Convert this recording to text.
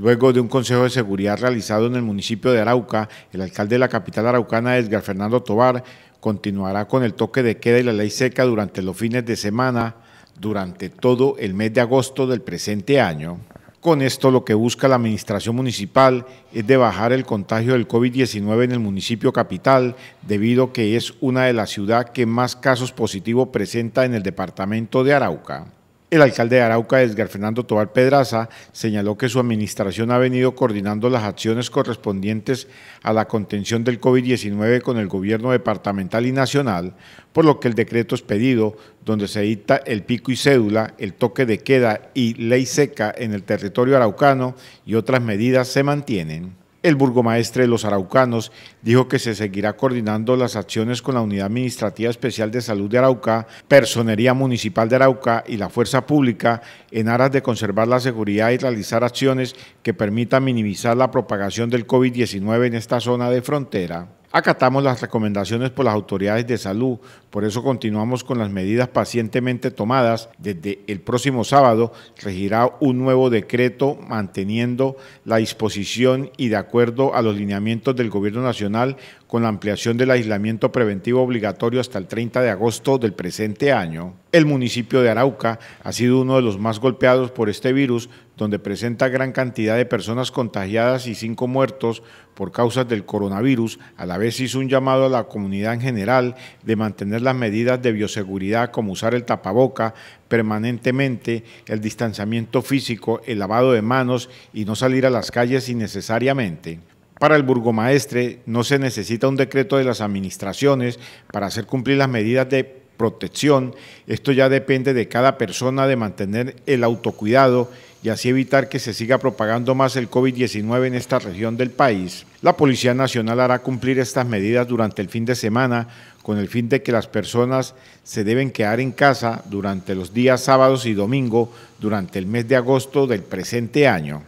Luego de un consejo de seguridad realizado en el municipio de Arauca, el alcalde de la capital araucana, Edgar Fernando Tobar, continuará con el toque de queda y la ley seca durante los fines de semana durante todo el mes de agosto del presente año. Con esto lo que busca la administración municipal es de bajar el contagio del COVID-19 en el municipio capital, debido a que es una de las ciudades que más casos positivos presenta en el departamento de Arauca. El alcalde de Arauca, Edgar Fernando Tobar Pedraza, señaló que su administración ha venido coordinando las acciones correspondientes a la contención del COVID-19 con el gobierno departamental y nacional, por lo que el decreto expedido, donde se edita el pico y cédula, el toque de queda y ley seca en el territorio araucano y otras medidas se mantienen. El burgomaestre de los araucanos dijo que se seguirá coordinando las acciones con la Unidad Administrativa Especial de Salud de Arauca, Personería Municipal de Arauca y la Fuerza Pública en aras de conservar la seguridad y realizar acciones que permitan minimizar la propagación del COVID-19 en esta zona de frontera. Acatamos las recomendaciones por las autoridades de salud, por eso continuamos con las medidas pacientemente tomadas. Desde el próximo sábado regirá un nuevo decreto manteniendo la disposición y de acuerdo a los lineamientos del Gobierno Nacional con la ampliación del aislamiento preventivo obligatorio hasta el 30 de agosto del presente año. El municipio de Arauca ha sido uno de los más golpeados por este virus, donde presenta gran cantidad de personas contagiadas y cinco muertos por causas del coronavirus, a la vez hizo un llamado a la comunidad en general de mantener las medidas de bioseguridad como usar el tapaboca permanentemente, el distanciamiento físico, el lavado de manos y no salir a las calles innecesariamente. Para el burgomaestre no se necesita un decreto de las administraciones para hacer cumplir las medidas de protección. Esto ya depende de cada persona de mantener el autocuidado y así evitar que se siga propagando más el COVID-19 en esta región del país. La Policía Nacional hará cumplir estas medidas durante el fin de semana con el fin de que las personas se deben quedar en casa durante los días sábados y domingo durante el mes de agosto del presente año.